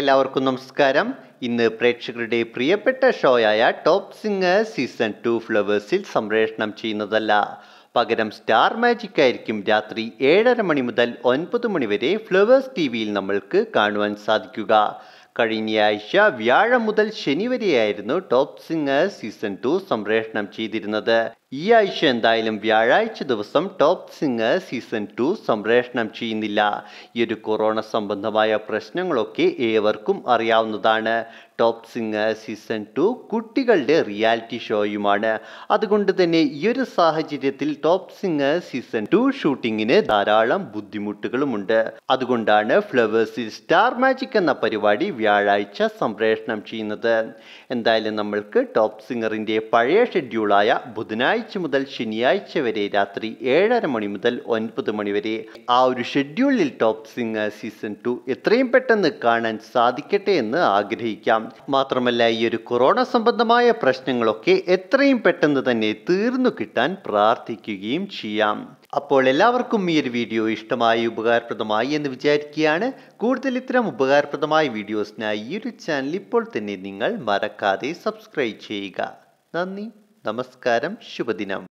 എല്ലാവർക്കും നമസ്കാരം ഇന്ന് പ്രേക്ഷകരുടെ പ്രിയപ്പെട്ട ഷോയായ ടോപ്പ് സിംഗർ സീസൺ ടു ഫ്ലവേഴ്സിൽ സംപ്രേഷണം ചെയ്യുന്നതല്ല പകരം സ്റ്റാർ മാജിക് ആയിരിക്കും രാത്രി ഏഴര മണി മുതൽ ഒൻപത് മണി വരെ ഫ്ലവേഴ്സ് ടി വിയിൽ നമ്മൾക്ക് കാണുവാൻ സാധിക്കുക കഴിഞ്ഞയാഴ്ച വ്യാഴം മുതൽ ശനി വരെയായിരുന്നു സിംഗർ സീസൺ ടു സംപ്രേഷണം ചെയ്തിരുന്നത് ഈ ആഴ്ച എന്തായാലും വ്യാഴാഴ്ച ദിവസം ടോപ്പ് സിംഗർ സീസൺ ടു സംപ്രേഷണം ചെയ്യുന്നില്ല ഈ ഒരു കൊറോണ സംബന്ധമായ പ്രശ്നങ്ങളൊക്കെ ഏവർക്കും അറിയാവുന്നതാണ് ടോപ്പ് സിംഗർ സീസൺ ടു കുട്ടികളുടെ റിയാലിറ്റി ഷോയുമാണ് അതുകൊണ്ട് തന്നെ ഈ ഒരു സാഹചര്യത്തിൽ ടോപ്പ് സിംഗർ സീസൺ ടു ഷൂട്ടിങ്ങിന് ധാരാളം ബുദ്ധിമുട്ടുകളുമുണ്ട് അതുകൊണ്ടാണ് ഫ്ലവേഴ്സിൽ സ്റ്റാർ മാജിക് എന്ന പരിപാടി വ്യാഴാഴ്ച സംപ്രേഷണം ചെയ്യുന്നത് എന്തായാലും നമ്മൾക്ക് ടോപ്പ് സിംഗറിൻ്റെ പഴയ ഷെഡ്യൂളായ ബുധനാഴ്ച ശനിയാഴ്ച മുതൽ ശനിയാഴ്ച വരെ രാത്രി ഏഴര മണി മുതൽ ഒൻപത് മണി വരെ ആ ഒരു ഷെഡ്യൂളിൽ ടോപ്പ് സിംഗർ സീസൺ ടു എത്രയും പെട്ടെന്ന് കാണാൻ സാധിക്കട്ടെ എന്ന് ആഗ്രഹിക്കാം മാത്രമല്ല ഈ ഒരു കൊറോണ സംബന്ധമായ പ്രശ്നങ്ങളൊക്കെ എത്രയും പെട്ടെന്ന് തന്നെ തീർന്നു കിട്ടാൻ പ്രാർത്ഥിക്കുകയും ചെയ്യാം അപ്പോൾ എല്ലാവർക്കും ഈ ഒരു വീഡിയോ ഇഷ്ടമായി ഉപകാരപ്രദമായി എന്ന് വിചാരിക്കുകയാണ് കൂടുതൽ ഇത്തരം ഉപകാരപ്രദമായ വീഡിയോസിനായി ഈ ഒരു ചാനൽ ഇപ്പോൾ തന്നെ നിങ്ങൾ മറക്കാതെ സബ്സ്ക്രൈബ് ചെയ്യുക നന്ദി നമസ്കാരം ശുഭദിനം